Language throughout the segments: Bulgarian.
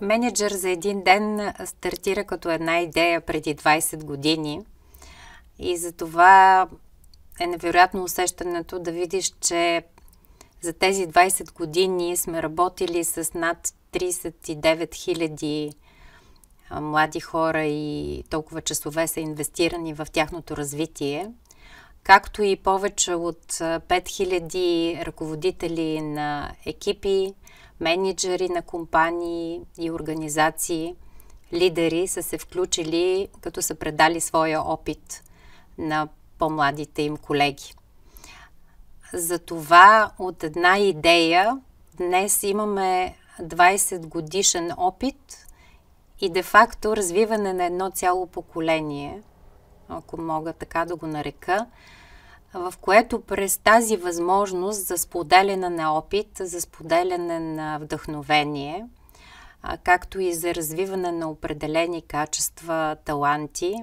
Менеджер за един ден стартира като една идея преди 20 години и за това е невероятно усещането да видиш, че за тези 20 години сме работили с над 39 000 млади хора и толкова часове са инвестирани в тяхното развитие – както и повече от 5000 ръководители на екипи, менеджери на компании и организации, лидери са се включили, като са предали своя опит на по-младите им колеги. Затова от една идея днес имаме 20 годишен опит и де-факто развиване на едно цяло поколение – ако мога така да го нарека, в което през тази възможност за споделяне на опит, за споделяне на вдъхновение, както и за развиване на определени качества, таланти,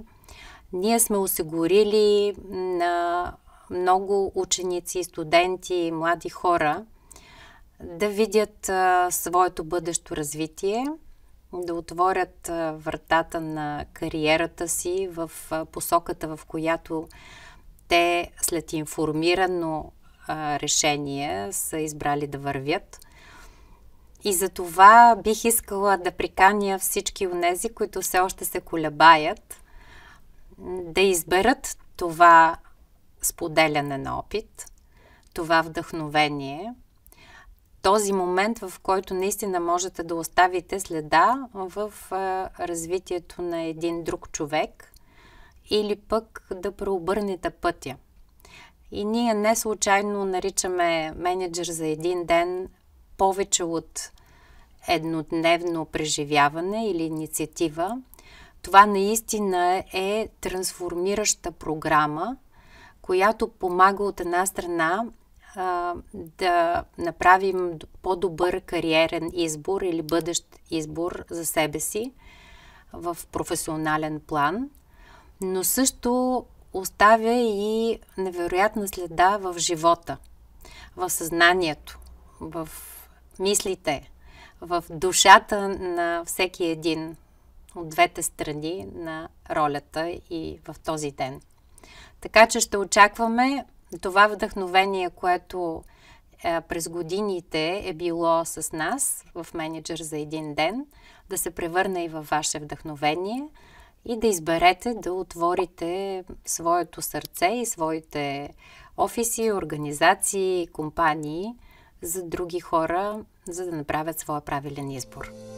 ние сме осигурили на много ученици, студенти, млади хора да видят а, своето бъдещо развитие да отворят вратата на кариерата си в посоката, в която те след информирано решение са избрали да вървят. И за това бих искала да приканя всички от тези, които все още се колебаят, да изберат това споделяне на опит, това вдъхновение – този момент, в който наистина можете да оставите следа в развитието на един друг човек или пък да преобърнете пътя. И ние не случайно наричаме менеджер за един ден повече от еднодневно преживяване или инициатива. Това наистина е трансформираща програма, която помага от една страна а, да направим по-добър кариерен избор или бъдещ избор за себе си в професионален план, но също оставя и невероятна следа в живота, в съзнанието, в мислите, в душата на всеки един от двете страни на ролята и в този ден. Така че ще очакваме това вдъхновение, което е, през годините е било с нас в менеджер за един ден, да се превърне и във ваше вдъхновение и да изберете да отворите своето сърце и своите офиси, организации, компании за други хора, за да направят своя правилен избор.